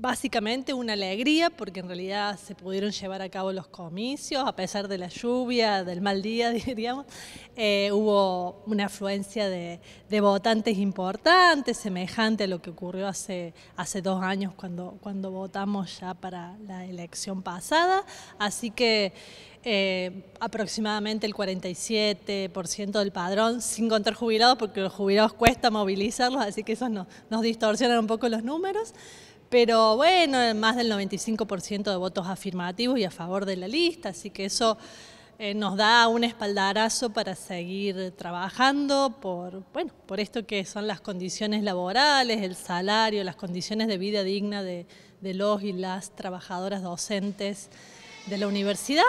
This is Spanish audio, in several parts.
básicamente una alegría porque en realidad se pudieron llevar a cabo los comicios, a pesar de la lluvia, del mal día, diríamos, eh, hubo una afluencia de, votantes importante, semejante a lo que ocurrió hace, hace dos años cuando, cuando votamos ya para la elección pasada, así que eh, aproximadamente el 47% del padrón, sin contar jubilados, porque los jubilados cuesta movilizarlos, así que eso no, nos distorsiona un poco los números pero bueno, más del 95% de votos afirmativos y a favor de la lista, así que eso eh, nos da un espaldarazo para seguir trabajando por, bueno, por esto que son las condiciones laborales, el salario, las condiciones de vida digna de los y las trabajadoras docentes de la universidad.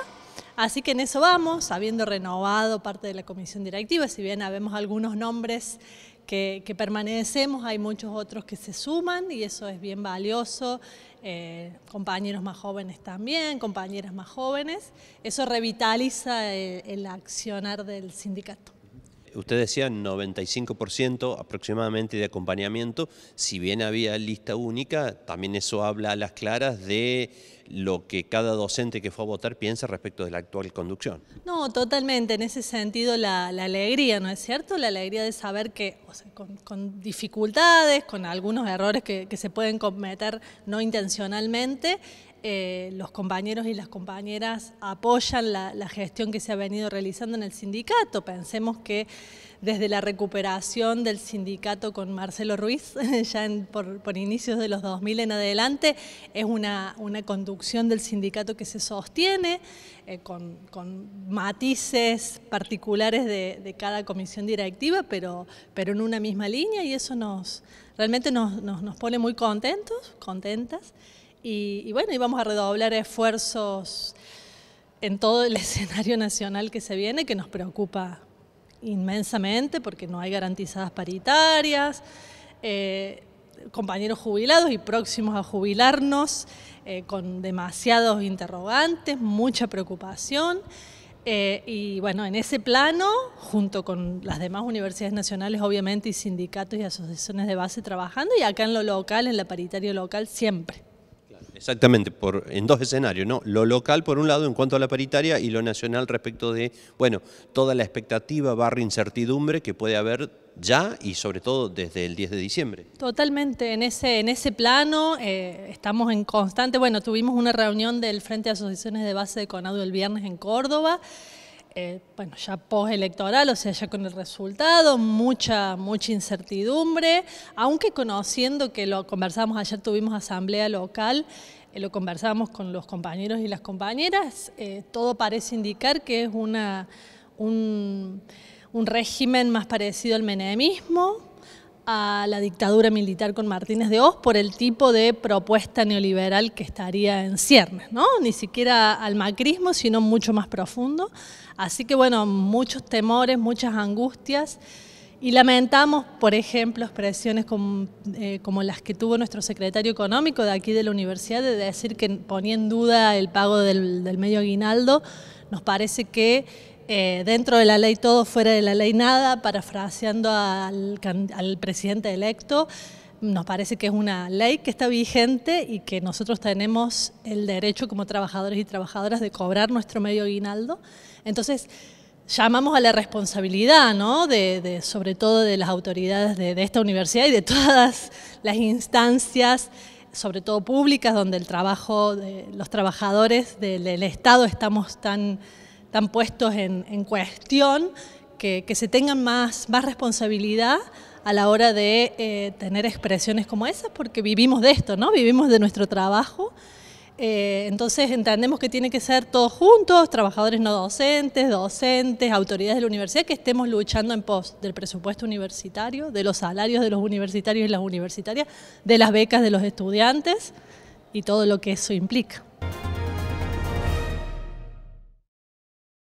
Así que en eso vamos, habiendo renovado parte de la comisión directiva, si bien habemos algunos nombres que, permanecemos, hay muchos otros que se suman y eso es bien valioso, eh, compañeros más jóvenes también, compañeras más jóvenes, eso revitaliza el accionar del sindicato usted decía 95% aproximadamente de acompañamiento, si bien había lista única, también eso habla a las claras de lo que cada docente que fue a votar piensa respecto de la actual conducción. No, totalmente, en ese sentido la, alegría, ¿no es cierto? La alegría de saber que con, dificultades, con algunos errores que se pueden cometer no intencionalmente, eh, los compañeros y las compañeras apoyan la, gestión que se ha venido realizando en el sindicato. Pensemos que desde la recuperación del sindicato con Marcelo Ruiz, ya por, inicios de los 2000 en adelante, es una, conducción del sindicato que se sostiene eh, con, matices particulares de, de, cada comisión directiva, pero, en una misma línea y eso realmente nos, nos pone muy contentos, contentas. Y, y bueno, íbamos a redoblar esfuerzos en todo el escenario nacional que se viene, que nos preocupa inmensamente porque no hay garantizadas paritarias, eh, compañeros jubilados y próximos a jubilarnos eh, con demasiados interrogantes, mucha preocupación. Eh, y bueno, en ese plano, junto con las demás universidades nacionales, obviamente, y sindicatos y asociaciones de base trabajando, y acá en lo local, en la paritaria local, siempre. Exactamente, por, en dos escenarios, ¿no? Lo local, por un lado, en cuanto a la paritaria, y lo nacional respecto de, bueno, toda la expectativa barra incertidumbre que puede haber ya y sobre todo desde el 10 de diciembre. Totalmente, en ese, en ese plano eh, estamos en constante, bueno, tuvimos una reunión del Frente de Asociaciones de Base de Conado el viernes en Córdoba, eh, bueno, ya postelectoral, o sea, ya con el resultado, mucha, mucha incertidumbre, aunque conociendo que lo conversamos ayer, tuvimos asamblea local, eh, lo conversamos con los compañeros y las compañeras, eh, todo parece indicar que es una, un régimen más parecido al menemismo, a la dictadura militar con Martínez de Hoz por el tipo de propuesta neoliberal que estaría en ciernes, ¿no? Ni siquiera al macrismo, sino mucho más profundo. Así que bueno, muchos temores, muchas angustias. Y lamentamos, por ejemplo, expresiones eh, como, las que tuvo nuestro secretario económico de aquí de la universidad, de decir que ponía en duda el pago del medio aguinaldo, nos parece que eh, dentro de la ley todo, fuera de la ley nada, parafraseando al, presidente electo, nos parece que es una ley que está vigente y que nosotros tenemos el derecho como trabajadores y trabajadoras de cobrar nuestro medio aguinaldo. Entonces, llamamos a la responsabilidad, ¿no? De, sobre todo de las autoridades de, esta universidad y de todas las instancias sobre todo públicas, donde el trabajo de los trabajadores del, Estado estamos tan, tan puestos en, cuestión, que, se tengan más, responsabilidad a la hora de eh, tener expresiones como esas, porque vivimos de esto, ¿no? Vivimos de nuestro trabajo. Eh, entonces entendemos que tiene que ser todos juntos, trabajadores no docentes, docentes, autoridades de la universidad, que estemos luchando en pos del presupuesto universitario, de los salarios de los universitarios y las universitarias, de las becas de los estudiantes y todo lo que eso implica.